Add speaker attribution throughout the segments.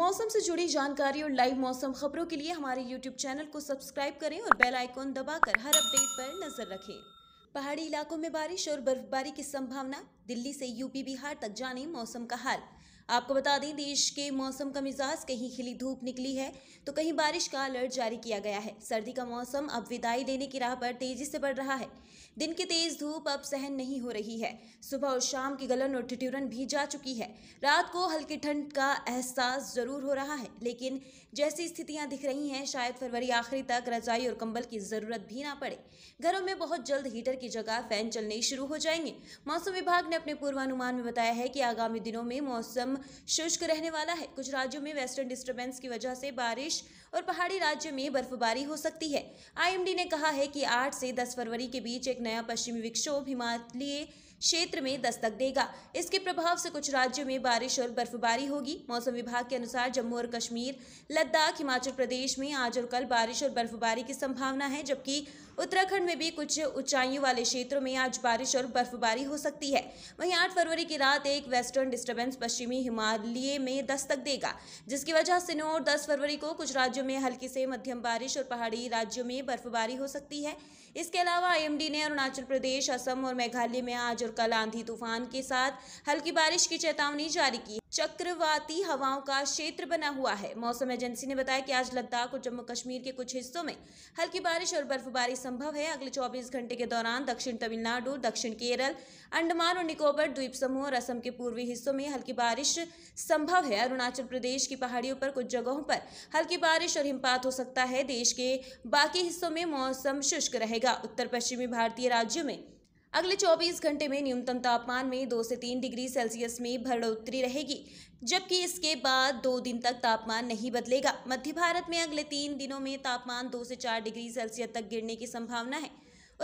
Speaker 1: मौसम से जुड़ी जानकारी और लाइव मौसम खबरों के लिए हमारे यूट्यूब चैनल को सब्सक्राइब करें और बेल आइकॉन दबाकर हर अपडेट पर नजर रखें पहाड़ी इलाकों में बारिश और बर्फबारी की संभावना दिल्ली से यूपी बिहार तक जाने मौसम का हाल आपको बता दें देश के मौसम का मिजाज कहीं खिली धूप निकली है तो कहीं बारिश का अलर्ट जारी किया गया है सर्दी का मौसम अब विदाई लेने की राह पर तेजी से बढ़ रहा है दिन की तेज धूप अब सहन नहीं हो रही है सुबह और शाम की गलन और ठिठुरन भी जा चुकी है रात को हल्की ठंड का एहसास जरूर हो रहा है लेकिन जैसी स्थितियां दिख रही हैं शायद फरवरी आखिरी तक रजाई और कंबल की जरूरत भी ना पड़े घरों में बहुत जल्द हीटर की जगह फैन चलने शुरू हो जाएंगे मौसम विभाग ने अपने पूर्वानुमान में बताया है कि आगामी दिनों में मौसम शुष्क रहने वाला है कुछ राज्यों में वेस्टर्न डिस्टर्बेंस की वजह से बारिश और पहाड़ी राज्य में बर्फबारी हो सकती है आईएमडी ने कहा है कि 8 से 10 फरवरी के बीच एक नया पश्चिमी विक्षोभ हिमालय क्षेत्र में दस्तक देगा इसके प्रभाव से कुछ राज्यों में बारिश और बर्फबारी होगी मौसम विभाग के अनुसार जम्मू और कश्मीर लद्दाख हिमाचल प्रदेश में आज और कल बारिश और बर्फबारी की संभावना है जबकि उत्तराखंड में भी कुछ ऊंचाइयों वाले क्षेत्रों में आज बारिश और बर्फबारी हो सकती है वहीं आठ फरवरी की रात एक वेस्टर्न डिस्टर्बेंस पश्चिमी हिमालय में दस्तक देगा जिसकी वजह से नौ और दस फरवरी को कुछ राज्यों में हल्की से मध्यम बारिश और पहाड़ी राज्यों में बर्फबारी हो सकती है इसके अलावा आईएमडी ने अरुणाचल प्रदेश असम और मेघालय में आज और कल आंधी तूफान के साथ हल्की बारिश की चेतावनी जारी की चक्रवाती हवाओं का क्षेत्र बना हुआ है मौसम एजेंसी ने बताया कि आज लद्दाख और जम्मू कश्मीर के कुछ हिस्सों में हल्की बारिश और बर्फबारी संभव है अगले 24 घंटे के दौरान दक्षिण तमिलनाडु दक्षिण केरल अंडमान और निकोबर द्वीप समूह और असम के पूर्वी हिस्सों में हल्की बारिश संभव है अरुणाचल प्रदेश की पहाड़ियों पर कुछ जगहों पर हल्की बारिश और हिमपात हो सकता है देश के बाकी हिस्सों में मौसम शुष्क रहेगा उत्तर पश्चिमी भारतीय राज्यों में अगले 24 घंटे में न्यूनतम तापमान में दो से तीन डिग्री सेल्सियस में बढ़ोतरी रहेगी जबकि इसके बाद दो दिन तक तापमान नहीं बदलेगा मध्य भारत में अगले तीन दिनों में तापमान दो से चार डिग्री सेल्सियस तक गिरने की संभावना है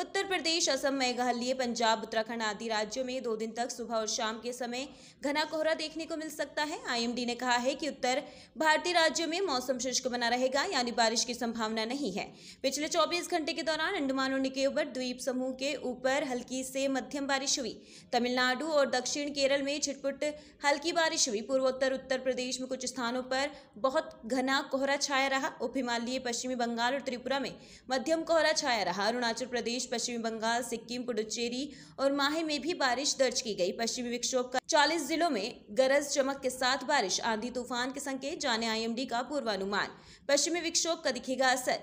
Speaker 1: उत्तर प्रदेश असम मेघालय पंजाब उत्तराखंड आदि राज्यों में दो दिन तक सुबह और शाम के समय घना कोहरा देखने को मिल सकता है आईएमडी ने कहा है कि उत्तर भारतीय राज्यों में मौसम शुष्क बना रहेगा यानी बारिश की संभावना नहीं है पिछले चौबीस घंटे के दौरान अंडमान और निकोबर द्वीप समूह के ऊपर हल्की से मध्यम बारिश हुई तमिलनाडु और दक्षिण केरल में छिटपुट हल्की बारिश हुई पूर्वोत्तर उत्तर प्रदेश में कुछ स्थानों पर बहुत घना कोहरा छाया रहा उप हिमालय पश्चिमी बंगाल और त्रिपुरा में मध्यम कोहरा छाया रहा अरुणाचल प्रदेश प्रदेश पश्चिमी बंगाल सिक्किम पुडुचेरी और माहे में भी बारिश दर्ज की गई पश्चिमी विक्षोभ का चालीस जिलों में गरज चमक के साथ बारिश आंधी तूफान के संकेत जाने आईएमडी का पूर्वानुमान पश्चिमी विक्षोभ का दिखेगा असर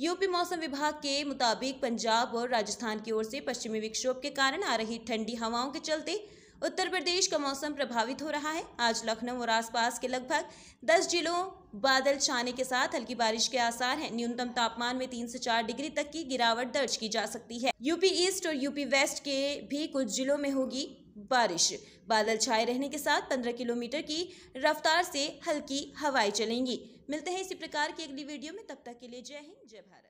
Speaker 1: यूपी मौसम विभाग के मुताबिक पंजाब और राजस्थान की ओर से पश्चिमी विक्षोभ के कारण आ रही ठंडी हवाओं के चलते उत्तर प्रदेश का मौसम प्रभावित हो रहा है आज लखनऊ और आसपास के लगभग 10 जिलों बादल छाने के साथ हल्की बारिश के आसार हैं न्यूनतम तापमान में तीन से चार डिग्री तक की गिरावट दर्ज की जा सकती है यूपी ईस्ट और यूपी वेस्ट के भी कुछ जिलों में होगी बारिश बादल छाए रहने के साथ पंद्रह किलोमीटर की रफ्तार से हल्की हवाएं चलेंगी मिलते हैं इसी प्रकार की अगली वीडियो में तब तक के लिए जय हिंद जय भारत